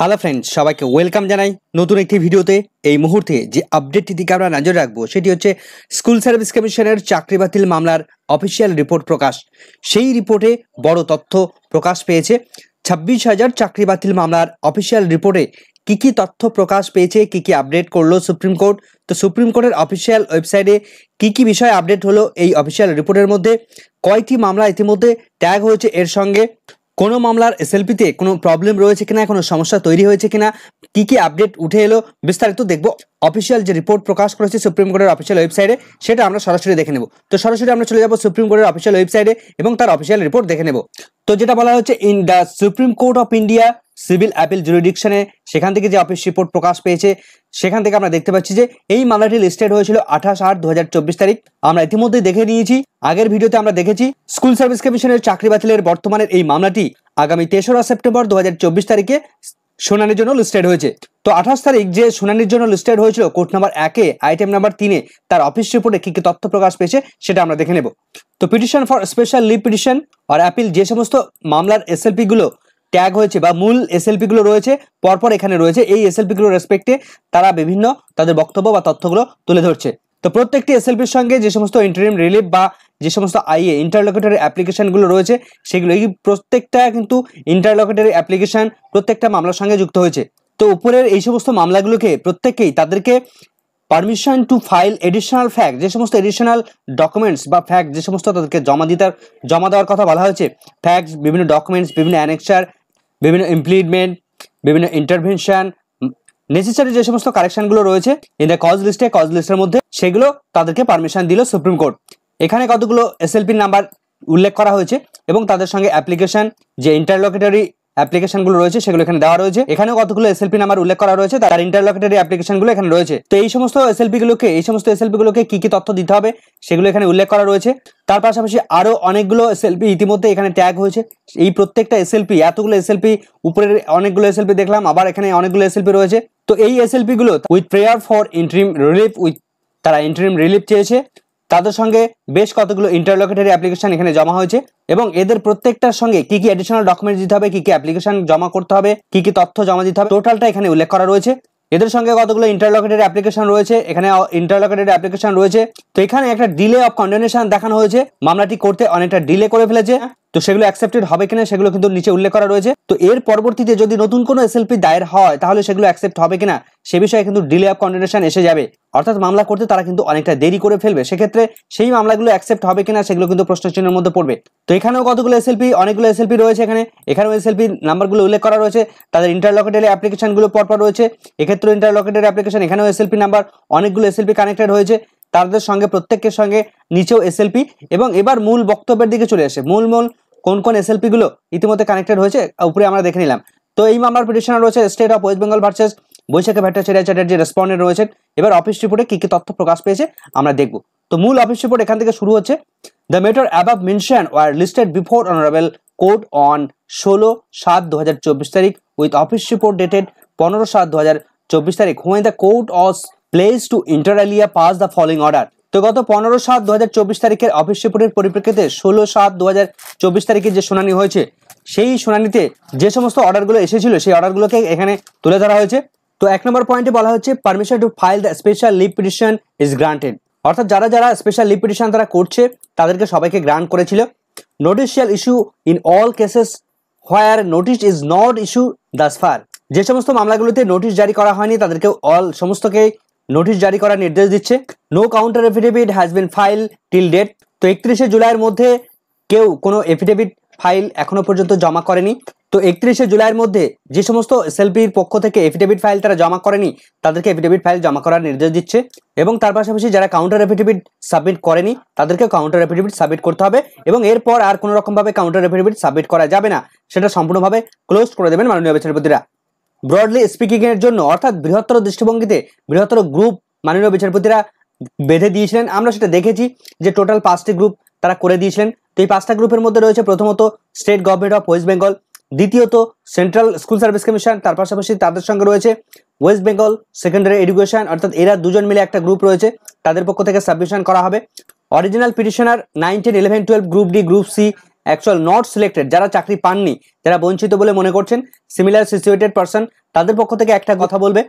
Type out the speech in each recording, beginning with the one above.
hello friends সবাইকে welcome জানাই নতুন একটি ভিডিওতে এই মুহূর্তে যে আপডেটটি দিকে আমরা নজর রাখবো সেটি হচ্ছে স্কুল সার্ভিস কমিশনের চাকরি বাতিল মামলার অফিসিয়াল রিপোর্ট প্রকাশ সেই রিপোর্টে বড় তথ্য প্রকাশ পেয়েছে ছাব্বিশ হাজার চাকরি বাতিল মামলার অফিসিয়াল রিপোর্টে কি কি তথ্য প্রকাশ পেয়েছে কি কি আপডেট করলো সুপ্রিম কোর্ট তো সুপ্রিম কোর্টের অফিসিয়াল ওয়েবসাইটে কি কি বিষয় আপডেট হলো এই অফিসিয়াল রিপোর্টের মধ্যে কয়টি মামলা ইতিমধ্যে ট্যাগ হয়েছে এর সঙ্গে কোনো মামলার এসএলপিতে কোনো প্রবলেম রয়েছে কিনা কোনো সমস্যা তৈরি হয়েছে কিনা কি কি আপডেট উঠে এলো বিস্তারিত দেখব অফিসিয়াল যে রিপোর্ট প্রকাশ করেছে সুপ্রিম কোর্টের অফিসিয়াল ওয়েবসাইটে সেটা আমরা সরাসরি দেখে নেব তো সরাসরি আমরা চলে যাব সুপ্রিম কোর্টের অফিসিয়াল ওয়েবসাইটে এবং তার অফিসিয়াল রিপোর্ট দেখে নেব তো যেটা বলা হচ্ছে in the Supreme Court of India civil appeal জুরিডিকশনে সেখান থেকে যে অফিস রিপোর্ট প্রকাশ পেয়েছে সেখান থেকে আমরা দেখতে পাচ্ছি যে এই মামলাটি লিস্টেড হয়েছিল আঠাশ আট দু তারিখ আমরা ইতিমধ্যেই দেখে নিয়েছি আগের ভিডিওতে আমরা দেখেছি স্কুল সার্ভিস কমিশনের চাকরি বাতিলের বর্তমানের এই মামলাটি আগামী তেসরা সেপ্টেম্বর দু তারিখে শুনানির জন্য লিস্টেড হয়েছে তো আঠাশ তারিখ যে শুনানির জন্য লিস্টেড হয়েছিল কোর্ট নাম্বার একে আইটেম নাম্বার তিনে তার অফিস রিপোর্টে কী কী তথ্য প্রকাশ পেয়েছে সেটা আমরা দেখে নেব তো petition for special leave petition আর অ্যাপিল যে সমস্ত মামলার এসএলপিগুলো গুলো ট্যাগ হয়েছে বা মূল এসএলপিগুলো রয়েছে পরপর এখানে রয়েছে এই এসএলপিগুলোর রেসপেক্টে তারা বিভিন্ন তাদের বক্তব্য বা তথ্যগুলো তুলে ধরছে তো প্রত্যেকটি এসএলপির সঙ্গে যে সমস্ত ইন্টারিম রিলিফ বা যে সমস্ত আইএ ইন্টারলোকেটারি অ্যাপ্লিকেশানগুলো রয়েছে সেগুলো এই প্রত্যেকটা কিন্তু ইন্টারলোকেটারি অ্যাপ্লিকেশান প্রত্যেকটা মামলার সঙ্গে যুক্ত হয়েছে তো উপরের এই সমস্ত মামলাগুলোকে প্রত্যেকেই তাদেরকে permission to file additional fact যে সমস্ত এডিশনাল ডকুমেন্টস বা ফ্যাক্ট যে সমস্ত তাদেরকে জমা দিতে জমা দেওয়ার কথা বলা হয়েছে ফ্যাক্টস বিভিন্ন ডকুমেন্টস বিভিন্ন অ্যানেকচার বিভিন্ন ইমপ্লিমেন্ট বিভিন্ন ইন্টারভেনশন নেসেসারি যে সমস্ত কারেকশনগুলো রয়েছে ইন দ্য কজ লিস্টে কজ লিস্টের মধ্যে সেগুলো তাদেরকে পারমিশন দিল সুপ্রিম কোর্ট এখানে কতগুলো এসএলপির নাম্বার উল্লেখ করা হয়েছে এবং তাদের সঙ্গে অ্যাপ্লিকেশন যে ইন্টারলোকেটরি অ্যাপ্লিকেশনগুলো রয়েছে সেগুলো এখানে দেওয়া রয়েছে এখানেও কতগুলো এসএলপি নাম্বার উল্লেখ করা রয়েছে তার ইন্টারলকেটারি অ্যাপ্লিকেশনগুলো এখানে রয়েছে তো এই সমস্ত এসএলপিগুলোকে এই সমস্ত এসএলপিগুলোকে কি কি তথ্য দিতে হবে সেগুলো এখানে উল্লেখ করা রয়েছে তার পাশাপাশি আরও অনেকগুলো এসএলপি ইতিমধ্যে এখানে ট্যাগ হয়েছে এই প্রত্যেকটা এসএলপি এতগুলো এসএলপি উপরের অনেকগুলো এসএলপি দেখলাম আবার এখানে অনেকগুলো এসএলপি রয়েছে তো এই এসএলপিগুলো with prayer for interim relief with তারা ইন্টারিম রিলিফ চেয়েছে তাদের সঙ্গে বেশ কতগুলো ইন্টারলোকেটারি অ্যাপ্লিকেশন এখানে জমা হয়েছে এবং এদের প্রত্যেকটার সঙ্গে কি কি অ্যাডিশনাল ডকুমেন্টস দিতে হবে কি কি অ্যাপ্লিকেশন জমা করতে হবে কি কি তথ্য জমা দিতে হবে টোটালটা এখানে উল্লেখ করা রয়েছে এদের সঙ্গে কতগুলো ইন্টারলোকেটারি অ্যাপ্লিকেশন রয়েছে এখানে ইন্টারলোকেটারি অ্যাপ্লিকেশন রয়েছে তো এখানে একটা ডিলে অফ কন্ডেনেশন দেখানো হয়েছে মামলাটি করতে অনেকটা ডিলে করে ফেলেছে তো সেগুলো অ্যাকসেপ্টেড হবে কিনা সেগুলো কিন্তু নিচে উল্লেখ করা রয়েছে তো এর পরবর্তীতে যদি নতুন কোনো এসএলপি দায়ের হয় তাহলে সেগুলো অ্যাকসেপ্ট হবে কিনা সে বিষয়ে কিন্তু ডিলে অফ কন্ডেনেশন এসে যাবে অর্থাৎ মামলা করতে তারা কিন্তু অনেকটা দেরি করে ফেলবে সেক্ষেত্রে সেই মামলাগুলো অ্যাকসেপ্ট হবে কিনা সেগুলো কিন্তু প্রশ্নচিহ্নের মধ্যে পড়বে তো এখানেও কতগুলো এসএলপি অনেকগুলো এসএলপি রয়েছে এখানে এখানেও এসএলপি নাম্বারগুলো উল্লেখ করা রয়েছে তাদের ইন্টারলকেটারি অ্যাপ্লিকেশনগুলো পরপর রয়েছে এক্ষেত্রেও ইন্টারলকেটারি অ্যাপ্লিকেশন এখানেও এসএলপি নাম্বার অনেকগুলো এসএলপি কানেক্টেড হয়েছে তাদের সঙ্গে প্রত্যেকের সঙ্গে নিচেও এসএলপি এবং এবার মূল বক্তব্যের দিকে চলে আসে মূল মূল কোন কোন এসএলপিগুলো ইতিমধ্যে কানেক্টেড হয়েছে উপরে আমরা দেখে নিলাম তো এই মামলার পিটিশনার রয়েছে state of West Bengal versus বৈশাখে ভট্টাচার্য চ্যাটার্জি রেসপন্ডেন্ট রয়েছেন এবার অফিস রিপোর্টে কী কী তথ্য প্রকাশ পেয়েছে আমরা দেখব তো মূল অফিস রিপোর্ট এখান থেকে শুরু হচ্ছে the matter above mentioned were listed before honourable court on ষোলো সাত দু হাজার চব্বিশ তারিখ উইথ অফিস রিপোর্ট ডেটেড পনেরো সাত দু হাজার চব্বিশ তারিখ when the court was pleased to inter alia pass the following order তো গত পনেরো সাত দু হাজার চব্বিশ তারিখের অফিস রিপোর্টের পরিপ্রেক্ষিতে ষোলো সাত দু হাজার চব্বিশ তারিখে যে শুনানি হয়েছে সেই শুনানিতে যে সমস্ত অর্ডারগুলো এসেছিল সেই অর্ডারগুলোকে এখানে তুলে ধরা হয়েছে তো এক নম্বর পয়েন্টে বলা হচ্ছে permission to file the special leave petition is granted অর্থাৎ যারা যারা স্পেশাল লিভ পিটিশন তারা করছে তাদেরকে সবাইকে গ্রান্ট করেছিল notice shall shall issue in all cases where notice is not issue thus far যে সমস্ত মামলাগুলোতে নোটিশ জারি করা হয়নি তাদেরকে অল সমস্তকে নোটিশ জারি করার নির্দেশ দিচ্ছে no counter affidavit has been file till date তো একত্রিশে জুলাইয়ের মধ্যে কেউ কোনো এফিডেভিট ফাইল এখনও পর্যন্ত জমা করেনি তো একত্রিশে জুলাইয়ের মধ্যে যে সমস্ত এসএলপির পক্ষ থেকে এফিডেভিট ফাইল তারা জমা করেনি তাদেরকে এফিডেভিট ফাইল জমা করার নির্দেশ দিচ্ছে এবং তার পাশাপাশি যারা কাউন্টার এফিডেভিট সাবমিট করেনি তাদেরকে কাউন্টার এফিডেভিট সাবমিট করতে হবে এবং এরপর আর কোনো রকমভাবে কাউন্টার এফিডেভিট সাবমিট করা যাবে না সেটা সম্পূর্ণভাবে ক্লোজ করে দেবেন মাননীয় বিচারপতিরা ব্রডলি স্পিকিংয়ের জন্য অর্থাৎ বৃহত্তর দৃষ্টিভঙ্গিতে বৃহত্তর গ্রুপ মাননীয় বিচারপতিরা বেঁধে দিয়েছিলেন আমরা সেটা দেখেছি যে টোটাল পাঁচটি গ্রুপ তারা করে দিয়েছিলেন তো এই পাঁচটা গ্রুপের মধ্যে রয়েছে প্রথমত state government of West Bengal দ্বিতীয়ত সেন্ট্রাল স্কুল সার্ভিস কমিশন তার পাশাপাশি তাদের সঙ্গে রয়েছে ওয়েস্ট বেঙ্গল সেকেন্ডারি এডুকেশন অর্থাৎ এরা দুজন মিলে একটা গ্রুপ রয়েছে তাদের পক্ষ থেকে সাবমিশন করা হবে original petitioner nine ten eleven twelve group D group C actual not selected যারা চাকরি পাননি যারা বঞ্চিত বলে মনে করছেন সিমিলার সিচুয়েটেড পার্সন তাদের পক্ষ থেকে একটা কথা বলবে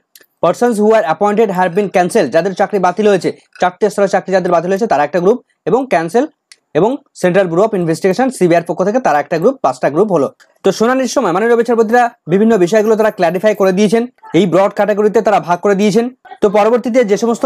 persons who are appointed have been cancel যাদের চাকরি বাতিল হয়েছে চারটে স্তরের চাকরি যাদের বাতিল হয়েছে তারা একটা গ্রুপ এবং ক্যান্সেল এবং Central Bureau of Investigation CBI পক্ষ থেকে তারা একটা গ্রুপ পাঁচটা গ্রুপ হলো তো শুনানির সময় মাননীয় বিচারপতিরা বিভিন্ন বিষয়গুলো তারা ক্ল্যারিফাই করে দিয়েছেন এই ব্রড ক্যাটাগরিতে তারা ভাগ করে দিয়েছেন তো পরবর্তীতে যে সমস্ত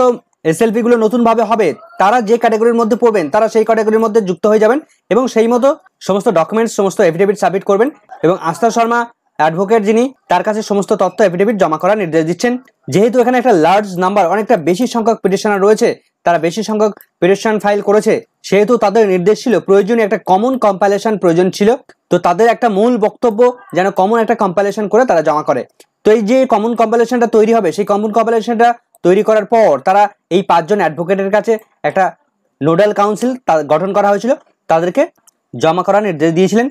এসএলপি গুলো নতুনভাবে হবে তারা যে ক্যাটাগরির মধ্যে পড়বেন তারা সেই ক্যাটাগরির মধ্যে যুক্ত হয়ে যাবেন এবং সেই মতো সমস্ত ডকুমেন্টস সমস্ত এফিডেভিট সাবমিট করবেন এবং আস্থা শর্মা অ্যাডভোকেট যিনি তার কাছে সমস্ত তথ্য এফিডেভিট জমা করার নির্দেশ দিচ্ছেন যেহেতু এখানে একটা লার্জ নাম্বার অনেকটা বেশি সংখ্যক পিটিশনার রয়েছে তারা বেশি সংখ্যক পিটিশন ফাইল করেছে সেহেতু তাদের নির্দেশ ছিল প্রয়োজনীয় একটা কমন কম্পাইলেশন প্রয়োজন ছিল তো তাদের একটা মূল বক্তব্য যেন কমন একটা কম্পাইলেশন করে তারা জমা করে তো এই যে কমন কম্পাইলেশনটা তৈরি হবে সেই কমন কম্পাইলেশনটা তৈরি করার পর তারা এই পাঁচজন অ্যাডভোকেটের কাছে একটা নোডাল কাউন্সিল গঠন করা হয়েছিল তাদেরকে জমা করার নির্দেশ দিয়েছিলেন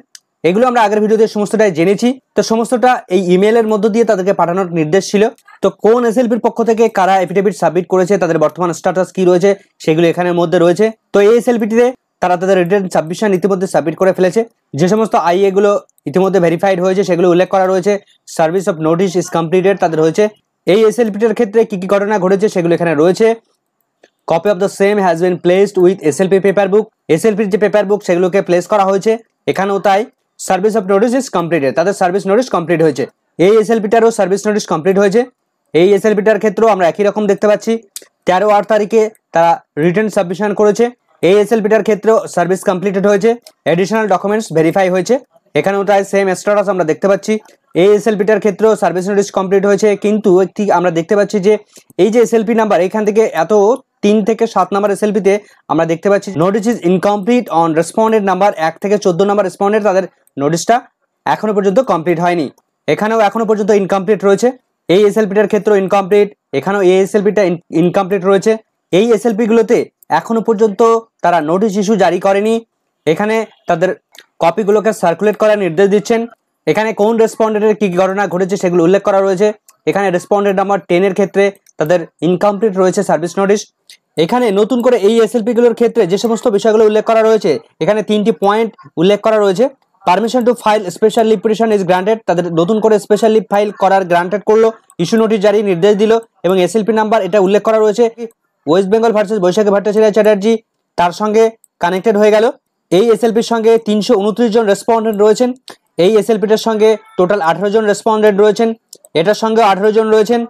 এগুলো আমরা আগের ভিডিওতে সমস্তটাই জেনেছি তো সমস্তটা এই ইমেলের মধ্য দিয়ে তাদেরকে পাঠানোর নির্দেশ ছিল তো কোন এসএলপির পক্ষ থেকে কারা এফিডেভিট সাবমিট করেছে তাদের বর্তমান স্ট্যাটাস কি রয়েছে সেগুলো এখানের মধ্যে রয়েছে তো এই এসএলপিটিতে তারা তাদের রিটার্ন সাবমিশন ইতিমধ্যে সাবমিট করে ফেলেছে যে সমস্ত আই এগুলো ইতিমধ্যে ভেরিফাইড হয়েছে সেগুলো উল্লেখ করা রয়েছে service of notice is completed তাদের হয়েছে এই এসএলপিটার ক্ষেত্রে কী কী ঘটনা ঘটেছে সেগুলো এখানে রয়েছে copy of the same has been placed with SLP paper book এসএলপির যে পেপার বুক সেগুলোকে প্লেস করা হয়েছে এখানেও তাই service of notice is completed তাদের সার্ভিস নোটিস কমপ্লিট হয়েছে এই এসএলপিটারও সার্ভিস নোটিস কমপ্লিট হয়েছে এই এসএলপিটার ক্ষেত্রেও আমরা একই রকম দেখতে পাচ্ছি তেরো আট তারিখে তারা রিটার্ন সাবমিশন করেছে এই এসএলপিটার ক্ষেত্রেও সার্ভিস কমপ্লিটেড হয়েছে অ্যাডিশনাল ডকুমেন্টস ভেরিফাই হয়েছে এখানেও তাই সেম স্ট্যাটাস আমরা দেখতে পাচ্ছি এই এসএলপিটার ক্ষেত্রেও সার্ভিস নোটিস কমপ্লিট হয়েছে কিন্তু একটি আমরা দেখতে পাচ্ছি যে এই যে এসএলপি নাম্বার এখান থেকে এত তিন থেকে সাত নাম্বার এসএলপিতে আমরা দেখতে পাচ্ছি notice is incomplete on respondent number এক থেকে চোদ্দ নাম্বার রেসপন্ডেড তাদের নোটিশটা এখনও পর্যন্ত কমপ্লিট হয়নি এখানেও এখনও পর্যন্ত ইনকমপ্লিট রয়েছে এই এসএলপিটার ক্ষেত্রেও ইনকমপ্লিট এখানেও এই এসএলপিটা ইনকমপ্লিট রয়েছে এই এসএলপিগুলোতে এখনও পর্যন্ত তারা নোটিশ ইস্যু জারি করেনি এখানে তাদের কপিগুলোকে সার্কুলেট করার নির্দেশ দিচ্ছেন এখানে কোন রেসপন্ডেন্টের কী ঘটনা ঘটেছে সেগুলো উল্লেখ করা রয়েছে এখানে রেসপন্ডেন্ট নাম্বার টেনের ক্ষেত্রে তাদের ইনকমপ্লিট রয়েছে সার্ভিস নোটিশ এখানে নতুন করে এই এসএলপিগুলোর ক্ষেত্রে যে সমস্ত বিষয়গুলো উল্লেখ করা রয়েছে এখানে তিনটি পয়েন্ট উল্লেখ করা রয়েছে permission to file special leave petition is granted তাদের নতুন করে স্পেশাল লিভ ফাইল করার গ্রান্টেড করলো ইস্যু নোটিস জারি নির্দেশ দিল এবং এসএলপি নাম্বার এটা উল্লেখ করা রয়েছে ওয়েস্ট বেঙ্গল ভার্সেস বৈশাখী ভট্টাচার্য চ্যাটার্জি তার সঙ্গে কানেক্টেড হয়ে গেল এই এসএলপির সঙ্গে তিনশো উনত্রিশ জন রেসপন্ডেন্ট রয়েছেন এই এসএলপিটার সঙ্গে টোটাল আঠেরো জন রেসপন্ডেন্ট রয়েছেন এটার সঙ্গে আঠেরো জন রয়েছেন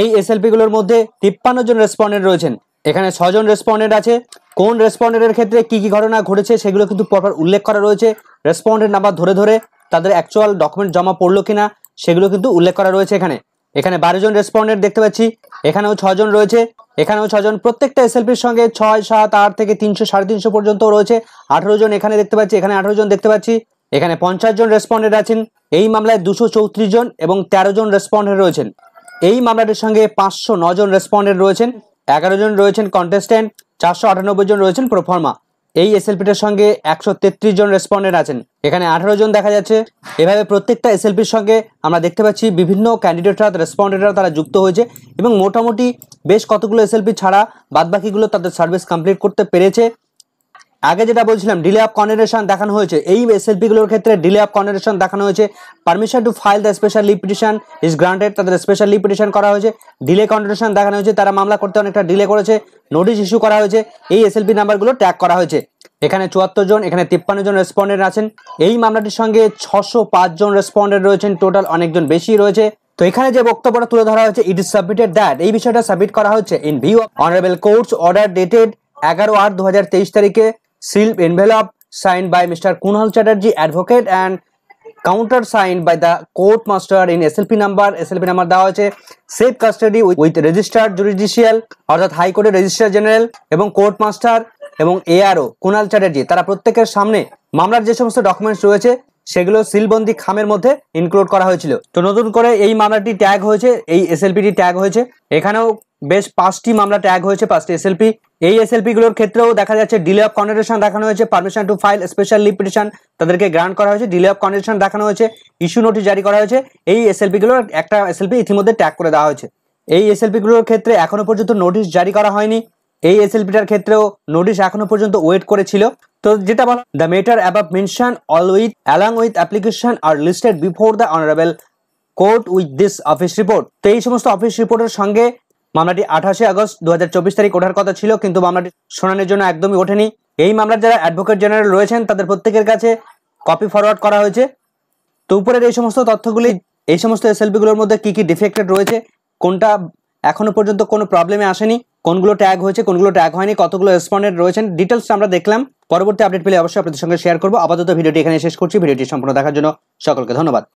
এই এসএলপিগুলোর মধ্যে তিপ্পান্ন জন রেসপন্ডেন্ট রয়েছেন এখানে ছজন রেসপন্ডেন্ট আছে কোন রেসপন্ডেন্টের ক্ষেত্রে কি কি ঘটনা ঘটেছে সেগুলো কিন্তু পরপর উল্লেখ করা রয়েছে রেসপন্ডেন্ট নাম্বার ধরে ধরে তাদের অ্যাকচুয়াল ডকুমেন্ট জমা পড়লো কিনা সেগুলো কিন্তু উল্লেখ করা রয়েছে এখানে এখানে বারো জন রেসপন্ডেন্ট দেখতে পাচ্ছি এখানেও ছজন রয়েছে এখানেও ছজন প্রত্যেকটা এসএলপির সঙ্গে ছয় সাত আট থেকে তিনশো সাড়ে তিনশো পর্যন্ত রয়েছে আঠেরো জন এখানে দেখতে পাচ্ছি এখানে আঠেরো জন দেখতে পাচ্ছি এখানে পঞ্চাশ জন রেসপন্ডেন্ট আছেন এই মামলায় দুশো চৌত্রিশ জন এবং তেরো জন রেসপন্ডেন্ট রয়েছেন এই মামলাটির সঙ্গে পাঁচশো জন রেসপন্ডেন্ট রয়েছেন এগারো জন রয়েছেন কন্টেস্ট্যান্ট চারশো আটানব্বই জন রয়েছেন প্রোফর্মা এই এসএলপিটার সঙ্গে একশো তেত্রিশ জন রেসপন্ডেন্ট আছেন এখানে আঠারো জন দেখা যাচ্ছে এভাবে প্রত্যেকটা এসএলপির সঙ্গে আমরা দেখতে পাচ্ছি বিভিন্ন ক্যান্ডিডেটরা রেসপন্ডেন্টরা তারা যুক্ত হয়েছে এবং মোটামুটি বেশ কতগুলো এসএলপি ছাড়া বাদবাকিগুলো তাদের সার্ভিস কমপ্লিট করতে পেরেছে আগে যেটা বলছিলাম ডিলে অফ কন্ডেনেশন দেখানো হয়েছে এই এসএলপিগুলোর ক্ষেত্রে ডিলে অফ কন্ডেনেশন দেখানো হয়েছে permission to file the special leave petition is granted তাদের স্পেশাল লিভ পিটিশন করা হয়েছে ডিলে কন্ডেনেশন দেখানো হয়েছে তারা মামলা করতে অনেকটা ডিলে করেছে নোটিশ ইস্যু করা হয়েছে এই এসএলপি নাম্বারগুলো ট্যাগ করা হয়েছে এখানে চুয়াত্তর জন এখানে তিপ্পান্ন জন রেসপন্ডেন্ট আছেন এই মামলাটির সঙ্গে ছশো জন রেসপন্ডেন্ট রয়েছেন টোটাল অনেকজন বেশি রয়েছে তো এখানে যে বক্তব্যটা তুলে ধরা হয়েছে ইট ইজ সাবমিটেড দ্যাট এই বিষয়টা সাবমিট করা হচ্ছে in view honourable court's order dated এগারো আট দু তারিখে seal envelope sign by mister Kunal Chatterjee advocate and counter sign by the court master in SLP number SLP number দেওয়া হয়েছে safe custody with registrar judicial অর্থাৎ হাইকোর্টের রেজিস্ট্রার জেনারেল এবং court master এবং এআরও কুনাল চ্যাটার্জি তারা প্রত্যেকের সামনে মামলার যে সমস্ত ডকুমেন্টস রয়েছে সেগুলো সিলবন্দি খামের মধ্যে ইনক্লুড করা হয়েছিল তো নতুন করে এই মামলাটি ট্যাগ হয়েছে এই এসএলপিটি ট্যাগ হয়েছে এখানেও বেশ পাঁচটি মামলা ট্যাগ হয়েছে পাঁচটি এসএলপি এই এসএলপি গুলোর ক্ষেত্রেও দেখা যাচ্ছে ডিলে অফ কনডেশন দেখানো হয়েছে permission to file special leave petition তাদেরকে গ্রান্ট করা হয়েছে ডিলে অফ কনডেশন দেখানো হয়েছে ইস্যু নোটিশ জারি করা হয়েছে এই এসএলপি গুলোর একটা এসএলপি ইতিমধ্যে ট্যাগ করে দেওয়া হয়েছে এই এসএলপি গুলোর ক্ষেত্রে এখনো পর্যন্ত নোটিশ জারি করা হয়নি এই এসএলপিটার ক্ষেত্রেও নোটিশ এখনো পর্যন্ত ওয়েট করেছিল তো যেটা বল the matter above mentioned all with along with application are listed before the honourable court with this office report তো এই সমস্ত অফিস রিপোর্টের সঙ্গে মামলাটি আঠাশে আগস্ট দু তারিখ ওঠার কথা ছিল কিন্তু মামলাটি শোনানোর জন্য একদমই ওঠেনি এই মামলার যারা অ্যাডভোকেট জেনারেল রয়েছেন তাদের প্রত্যেকের কাছে কপি ফরওয়ার্ড করা হয়েছে তো উপরের এই সমস্ত তথ্যগুলি এই সমস্ত এসএলপিগুলোর মধ্যে কী কী ডিফেক্টেড রয়েছে কোনটা এখনও পর্যন্ত কোনো প্রবলেমে আসেনি কোনগুলো ট্যাগ হয়েছে কোনগুলো ট্যাগ হয়নি কতগুলো রেসপন্ডেন্ট রয়েছেন ডিটেলস আমরা দেখলাম পরবর্তী আপডেট পেলে অবশ্যই আপনাদের সঙ্গে শেয়ার করবো আপাতত ভিডিওটি এখানে শেষ করছি ভিডিওটি সম্পূর্ণ দেখার জন্য সকলকে ধন্যবাদ